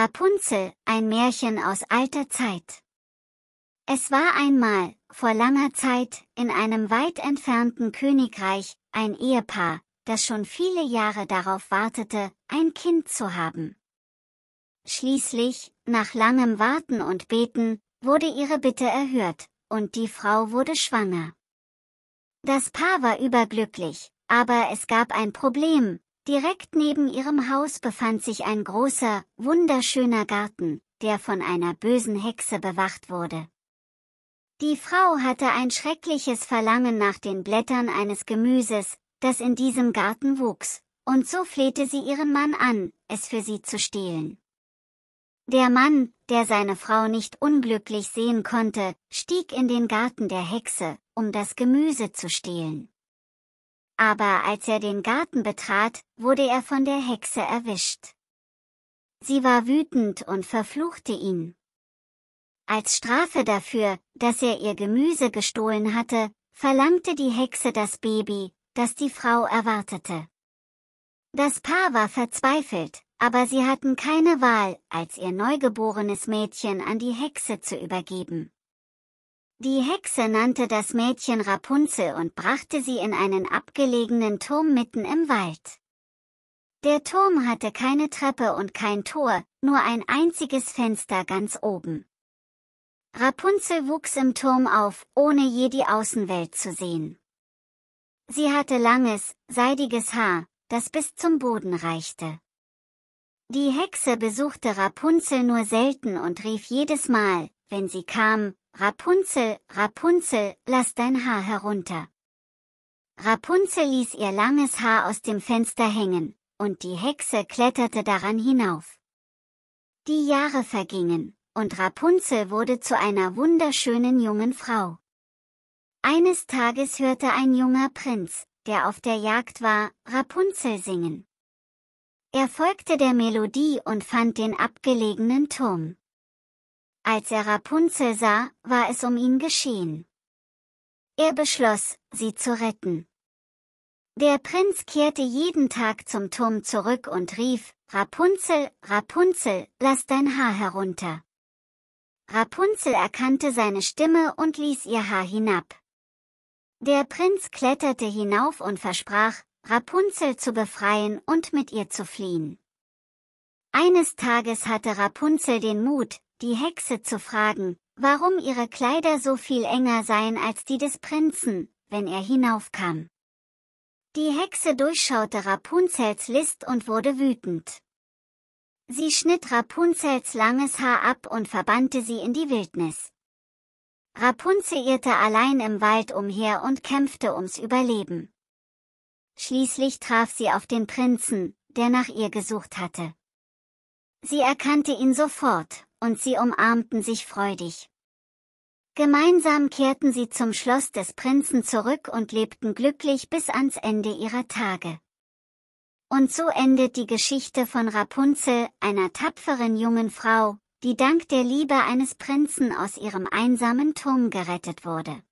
Rapunzel, ein Märchen aus alter Zeit. Es war einmal, vor langer Zeit, in einem weit entfernten Königreich, ein Ehepaar, das schon viele Jahre darauf wartete, ein Kind zu haben. Schließlich, nach langem Warten und Beten, wurde ihre Bitte erhört, und die Frau wurde schwanger. Das Paar war überglücklich, aber es gab ein Problem, Direkt neben ihrem Haus befand sich ein großer, wunderschöner Garten, der von einer bösen Hexe bewacht wurde. Die Frau hatte ein schreckliches Verlangen nach den Blättern eines Gemüses, das in diesem Garten wuchs, und so flehte sie ihren Mann an, es für sie zu stehlen. Der Mann, der seine Frau nicht unglücklich sehen konnte, stieg in den Garten der Hexe, um das Gemüse zu stehlen aber als er den Garten betrat, wurde er von der Hexe erwischt. Sie war wütend und verfluchte ihn. Als Strafe dafür, dass er ihr Gemüse gestohlen hatte, verlangte die Hexe das Baby, das die Frau erwartete. Das Paar war verzweifelt, aber sie hatten keine Wahl, als ihr neugeborenes Mädchen an die Hexe zu übergeben. Die Hexe nannte das Mädchen Rapunzel und brachte sie in einen abgelegenen Turm mitten im Wald. Der Turm hatte keine Treppe und kein Tor, nur ein einziges Fenster ganz oben. Rapunzel wuchs im Turm auf, ohne je die Außenwelt zu sehen. Sie hatte langes, seidiges Haar, das bis zum Boden reichte. Die Hexe besuchte Rapunzel nur selten und rief jedes Mal, wenn sie kam, Rapunzel, Rapunzel, lass dein Haar herunter. Rapunzel ließ ihr langes Haar aus dem Fenster hängen, und die Hexe kletterte daran hinauf. Die Jahre vergingen, und Rapunzel wurde zu einer wunderschönen jungen Frau. Eines Tages hörte ein junger Prinz, der auf der Jagd war, Rapunzel singen. Er folgte der Melodie und fand den abgelegenen Turm. Als er Rapunzel sah, war es um ihn geschehen. Er beschloss, sie zu retten. Der Prinz kehrte jeden Tag zum Turm zurück und rief, Rapunzel, Rapunzel, lass dein Haar herunter. Rapunzel erkannte seine Stimme und ließ ihr Haar hinab. Der Prinz kletterte hinauf und versprach, Rapunzel zu befreien und mit ihr zu fliehen. Eines Tages hatte Rapunzel den Mut, die Hexe zu fragen, warum ihre Kleider so viel enger seien als die des Prinzen, wenn er hinaufkam. Die Hexe durchschaute Rapunzels List und wurde wütend. Sie schnitt Rapunzels langes Haar ab und verbannte sie in die Wildnis. Rapunzel irrte allein im Wald umher und kämpfte ums Überleben. Schließlich traf sie auf den Prinzen, der nach ihr gesucht hatte. Sie erkannte ihn sofort, und sie umarmten sich freudig. Gemeinsam kehrten sie zum Schloss des Prinzen zurück und lebten glücklich bis ans Ende ihrer Tage. Und so endet die Geschichte von Rapunzel, einer tapferen jungen Frau, die dank der Liebe eines Prinzen aus ihrem einsamen Turm gerettet wurde.